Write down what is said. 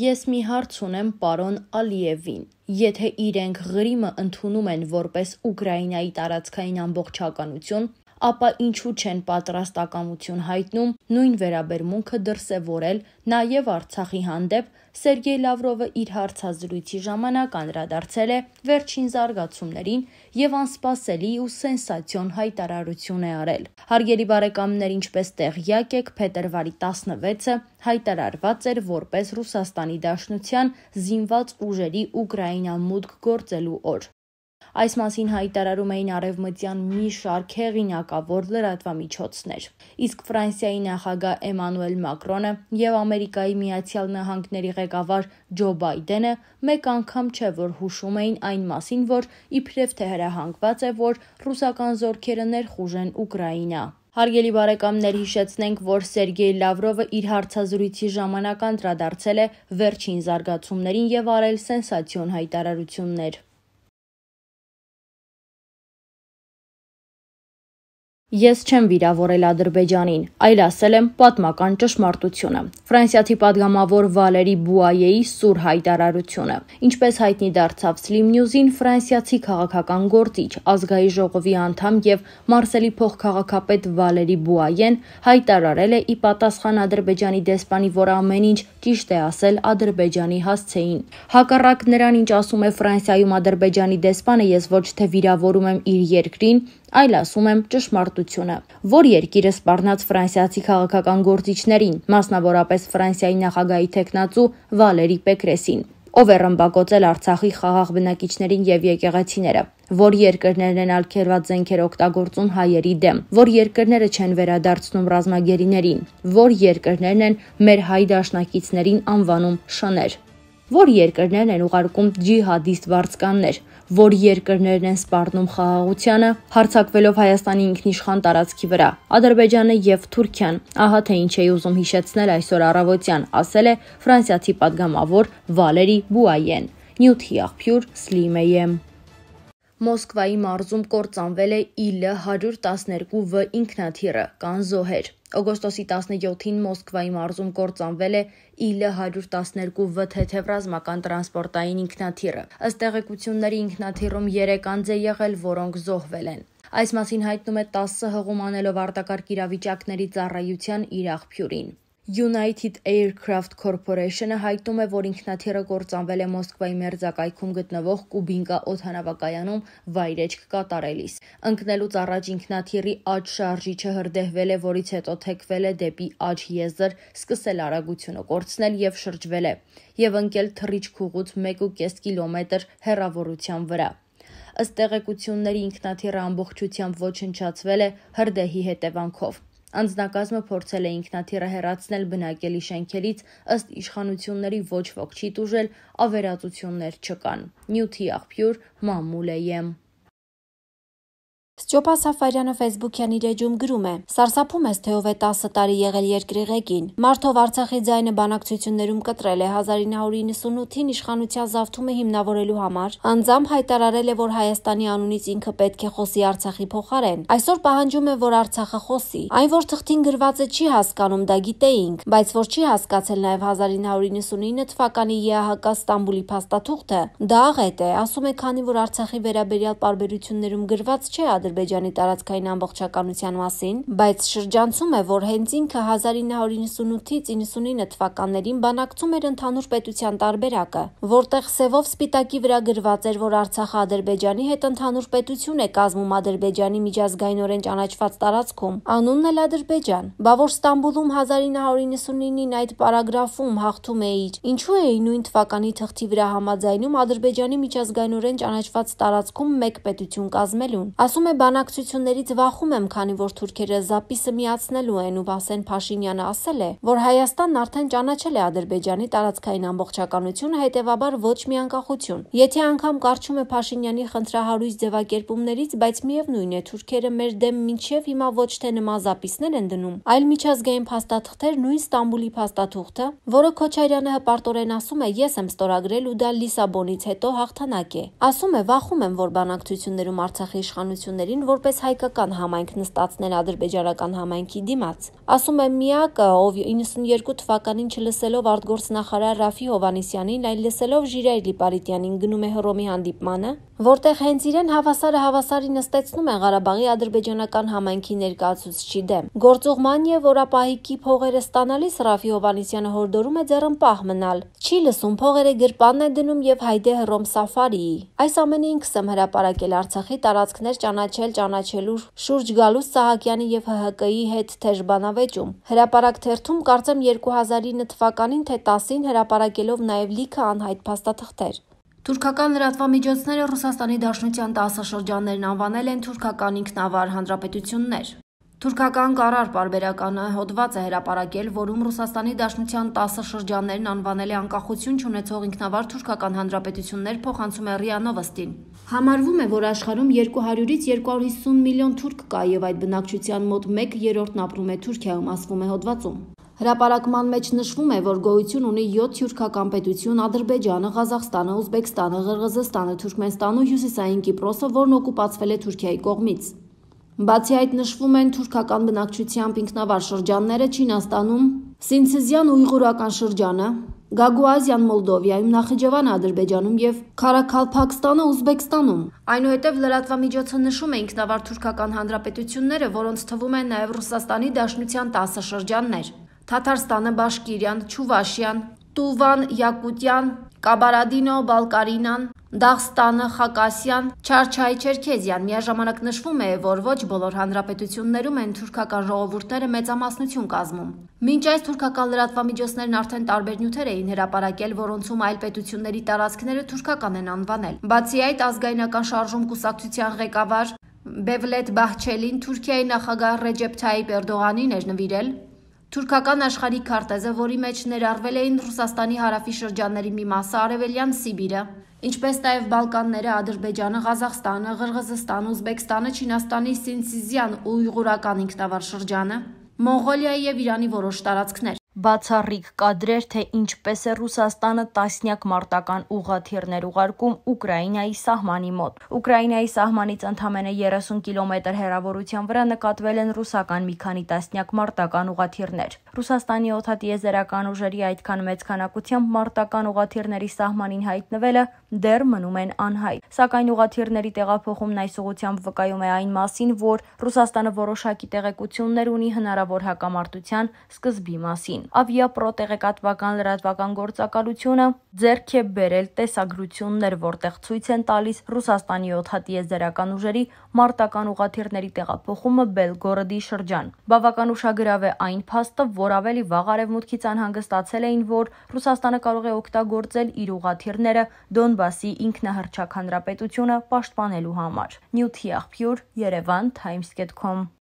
Ես մի հարց ունեմ պարոն Ալիևին։ Եթե իրենք Ղրիմը ընդունում են որպես Ուկրաինայի տարածքային ամբողջականություն, ապա ինչու չեն պատրաստակամություն հայտնում նույն վերաբերմունքը դրսևորել նաև Արցախի հանդեպ Սերգեյ Լավրովը իր հարցազրույցի ժամանակ անդրադարձել է վերջին զարգացումներին եւ անսպասելի ու սենսացիոն հայտարարություն է արել։ Հարգելի բարեկամներ, ինչպես տեղյակ եք, փետրվարի 16-ը հայտարարված էր որպես Ռուսաստանի Դաշնության զինված ուժերի Ուկրաինա մուտք գործելու օր։ Այս մասին հայտարարում էին արևմտյան մի շարք հեղինակավոր լրատվամիջոցներ։ Իսկ Ֆրանսիայի նախագահ Էմանուել Մակրոնը եւ Ամերիկայի Միացյալ Նահանգների ղեկավար Ջո Բայդենը մեկ անգամ չէ որ հուշում էին այն մասին, որ իբրև թե հրահանգված է, որ ռուսական զորքերը ներխուժեն Ուկրաինա։ Հարգելի բարեկամներ, հիշեցնենք, որ Սերգեյ Լավրովը իր հարցազրույցի ժամանակ անդրադարձել է վերջին զարգացումներին եւ արել սենսացիոն հայտարարություններ։ Ես չեմ վիրավորել Ադրբեջանին, այլ ասել եմ պատմական ճշմարտությունը։ Ֆրանսիացի падգամավոր Վալերի Բուայեի սուր հայտարարությունը։ Ինչպես հայտնի դարձավ Slim News-ին, ֆրանսիացի քաղաքական գործիչ, ազգայի ժողովի անդամ եւ Մարսելի փոխքաղաքապետ Վալերի Բուայեն հայտարարել է ի պատասխան Ադրբեջանի դեսպանի, որ ամեն ինչ ճիշտ է ասել Ադրբեջանի հասցեին։ Հակառակ նրան, ինչ ասում է Ֆրանսիայում Ադրբեջանի դեսպանը, ես ոչ թե վիրավորում եմ իր երկրին, այլ ասում եմ ճշմարտությունը, որ երկիրը սпарնած ֆրանսիացի քաղաքական գործիչներին, մասնավորապես Ֆրանսիայի նախագահի տեխնացու Վալերի Պեկրեսին, ով է ռմբակոծել Արցախի խաղաղ բնակիչներին եւ եկեղեցիները, որ երկրներն են ալքերված զենքեր օգտագործում հայերի դեմ, որ երկրները չեն վերադարձնում ռազմագերիներին, որ երկրներն են մեր հայ դաշնակիցներին անվանում շներ որ երկրներն են ուղարկում ջիհադիստ վարձկաններ, որ երկրներն են սպառնում խաղաղությանը, հարցակվելով Հայաստանի ինքնիշխան տարածքի վրա։ Ադրբեջանը եւ Թուրքիան, ահա թե ինչ էի ուզում հիշեցնել այսօր առավոտյան, ասել է ֆրանսիացի падգամավոր Վալերի Բուայեն։ Նյութի աղբյուր Սլիմեյեմ Մոսկվայի մարզում կործանվել է ԻԼ-112V ինքնաթիռը կան զոհեր։ Օգոստոսի 17-ին Մոսկվայի մարզում կործանվել է ԻԼ-112V թեթև ռազմական տրանսպորտային ինքնաթիռը։ Ըստ տեղեկությունների ինքնաթիռում 3 անձ է եղել, որոնք զոհվել են։ Այս մասին հայտնում է 10 հղում անելով արտակարգ իրավիճակների ծառայության իր աղբյուրին։ United Aircraft Corporation-ը հայտնում է, որ ինքնաթիռը կործանվել է Մոսկվայի մերձակայքում գտնվող Կուբինկա օդանավակայանում վայրեջք կատարելիս։ Ընկնելուց առաջ ինքնաթիռի աջ շարժիչը հրդեհվել է, որից հետո թեքվել է դեպի աջ եզր, սկսել արագությունը կորցնել եւ շրջվել է եւ ընկել թռիչքուղուց 1.5 կիլոմետր հեռավորության վրա։ Ըստ տեղեկությունների ինքնաթիռը ամբողջությամբ ոչնչացվել է հրդեհի հետևանքով։ Անձնակազմը փորձել է ինքնաթիռը հեռացնել բնակելի շենքերից, ըստ իշխանությունների ոչ ոք չի տուժել, ավերածություններ չկան։ Նյութի աղբյուր մամուլ է եմ։ Ստյոպա Սաֆարյանը Facebook-յան իր էջում գրում է. «Սարսափում ես, թե ով է 10 տարի եղել երկրի ղեկին։ Մարտով Արցախի ձայնը բանակցություններում կտրել է 1998-ին իշխանության զավթումը հիմնավորելու համար։ Անձամբ հայտարարել է, որ Հայաստանի անունից ինքը պետք է խոսի Արցախի փոխարեն։ Այսօր պահանջում է, որ Արցախը խոսի։ Այն, որ թղթին գրվածը չի հասկանում, դա գիտեինք, բայց որ չի հասկացել նաև 1999 թվականի ԵԱՀԿ Ստամբուլի փաստաթուղթը, դա աղետ է, ասում է, քանի որ Արցախի վերաբերյալ պարբերություններում գրված չէ ադրբեջանի Ադրբեջանի տարածքային ամբողջականության մասին, բայց շրջանցում է, որ հենց ինքը 1998-ից 99 թվականներին բանակցում էր ընդհանուր պետության տարբերակը, որտեղ Սևով Սպիտակի վրա գրված էր, որ Արցախը Ադրբեջանի հետ ընդհանուր պետություն է կազմում Ադրբեջանի միջազգայինորեն ճանաչված տարածքում։ Անունն էլ Ադրբեջան։ Բա որ Ստամբուլում 1999-ին այդ պարագրաֆում հաղթում էի, ինչու էի նույն թվականի թղթի վրա համաձայնում Ադրբեջանի միջազգայինորեն ճանաչված տարածքում մեկ պետություն կազմելուն։ Ասում է բանակցություններից վախում եմ, քանի որ թուրքերը զապիսը միացնելու են ու Վասեն Փաշինյանը ասել է, որ Հայաստանն արդեն ճանաչել է Ադրբեջանի տարածքային ամբողջականությունը, հետևաբար ոչ մի անկախություն։ Եթե անգամ կարճում է Փաշինյանի խնդրահարույց ձևակերպումներից, բայց միևնույն է, թուրքերը մեր դեմ մինչև հիմա ոչ թե նմազապիսներ են դնում, այլ միջազգային փաստաթղթեր, նույն Ստամբուլի փաստաթուղթը, որը Քոչարյանը հպարտորեն ասում է, ես եմ ստորագրել ու դա Լիսաբոնից հետո հաղթանակ է։ Ասում է, վախում եմ, որ բանակցություններում Արցախի իշխանությունները երևաններին որպես հայկական համայնք նստածներ ադրբեջանական համայնքի դիմաց։ Ասում է միակը, ով 92 թվականին չլսելով արտգործնախարար Ռաֆի Հովանիսյանին, այլ լսելով Ժիրայր Լիպարիտյանին գնում է Հռոմի հանդիպմանը, որտեղ հենց իրեն հավասարը հավասարի նստեցնում են Ղարաբաղի ադրբեջանական համայնքի ներկայացուցիչի դեմ։ Գործուղմանյը, որ ապահիկի փողերը ստանալիս Ռաֆի Հովանիսյանը հորդորում է ձեռնպահ մնալ։ Չի լսում փողերը գրպանն է դնում եւ հայտե հռոմ սաֆարիի։ Այս ամենը ինքս եմ հրապարակել Արցախի տարածքներ ճանաչել ճանաչելու շուրջ գալուց Սահակյանի եւ ՀՀԿ-ի հետ թեժբանավեճում։ Հրապարակ թերթում կարծեմ 2009 թվականին թե 10-ին հրապարակելով նաեւ լիքը անհայտ փաստաթղթեր։ Թուրքական լրատվամիջոցները Ռուսաստանի Դաշնության 10 շրջաններն անվանել են թուրքական ինքնավար հանրապետություններ։ Թուրքական Կարար պարբերականը հոդված է հրապարակել, որում Ռուսաստանի Դաշնության 10 շրջաններն անվանել է անկախություն չունեցող ինքնավար թուրքական հանրապետություններ փոխանցում է ՌԻԱ Նովոստին։ Համարվում է, որ աշխարհում 200-ից 250 միլիոն թուրք կա եւ այդ բնակչության մոտ 1/3-ն ապրում է Թուրքիայում, ասվում է հոդվածում։ Հրապարակման մեջ նշվում է, որ գոյություն ունի 7 թյուրքական պետություն՝ Ադրբեջանը, Ղազախստանը, Ուզբեկստանը, Ղրղզստանը, Թուրքմենստանը ու Հյուսիսային Կիպրոսը, որն օկուպացվել է Թուրքիայի կողմից։ Բացի այդ նշվում են թուրքական բնակչությամբ ինքնավար շրջանները Չինաստանում, Սինցիզյան ու Իղուրական շրջանը, Գագուազյան Մոլդովիայում, Նախիջևանը Ադրբեջանում եւ Ղարաքալփակստանը Ուզբեկստանում։ Այնուհետև լրատվամիջոցը նշում է ինքնավար թուրքական հանրապետությունները, որոնց թվում են նաեւ Ռուսաստանի Դաշնության 10 շրջաններ։ Թաթարստանը Բաշկիրյան, Չուվաշյան, Տուվան, Յակուտյան, Կաբարադինո, Բալկարինան, Դաղստանը, Խակասյան, Չարչայ Չերքեզյան միաժամանակ նշվում է, որ ոչ բոլոր հանրապետություններում են թուրքական ժողովուրդները մեծամասնություն կազմում։ Մինչ այս թուրքական լրատվամիջոցներն արդեն տարբեր նյութեր էին հրապարակել, որոնցում այլ պետությունների տարածքները թուրքական են անվանել։ Բացի այդ, ազգայնական շարժում կուսակցության ղեկավար Բևլետ Բահչելին Թուրքիայի նախագահ Ռեջեփ Թայիպ Էրդողանին էր նվիրել Թուրքական աշխարհի քարտեզը, որի մեջ ներառվել էին Ռուսաստանի հարավի շրջանների մի մասը, Արևելյան Սիբիրը, ինչպես նաև Բալկանները, Ադրբեջանը, Ղազախստանը, Ղырղըզստանը, Ուզբեկստանը, Չինաստանի Սինցիզյան ու Ուйղուրական ինքնավար շրջանը, Մոնղոլիայի եւ Իրանի որոշ տարածքներ Բացառիկ կադրեր, թե ինչպես է Ռուսաստանը տասնյակ մարտական ուղաթիռներ ուղարկում Ուկրաինայի սահմանի մոտ։ Ուկրաինայի սահմանից ընդամենը 30 կիլոմետր հեռավորության վրա նկատվել են ռուսական մի քանի տասնյակ մարտական ուղաթիռներ։ Ռուսաստանի օդատիեզերական ուժերի այդքան մեծ քանակությամբ մարտական ուղաթիռների սահմանին հայտնվելը դեռ մնում են անհայտ։ Սակայն ուղաթիռների տեղափոխումն այս ուղությամբ վկայում է այն մասին, որ Ռուսաստանը որոշակի տեղեկություններ ունի հնարավոր հակամարտության սկզբի մասին ոլորտին։ Ավիապրոտեղեկատվական լրատվական գործակալությունը ձեռք է բերել տեսագրություններ, որտեղ ցույց են տալիս Ռուսաստանի 7 հատիեզերական ուժերի մարտական ուղաթիռների տեղափոխումը Բելգորոդի շրջան։ Բավական ուշագրավ է այն փաստը, որ ավելի վաղ արևմուտքից անհանգստացել էին, որ Ռուսաստանը կարող է օգտագործել իր ուղաթիռները Դոնբասի ինքնահռչակ հանրապետությունը պաշտպանելու համար։ Նյութի աղբյուր Երևան Times.com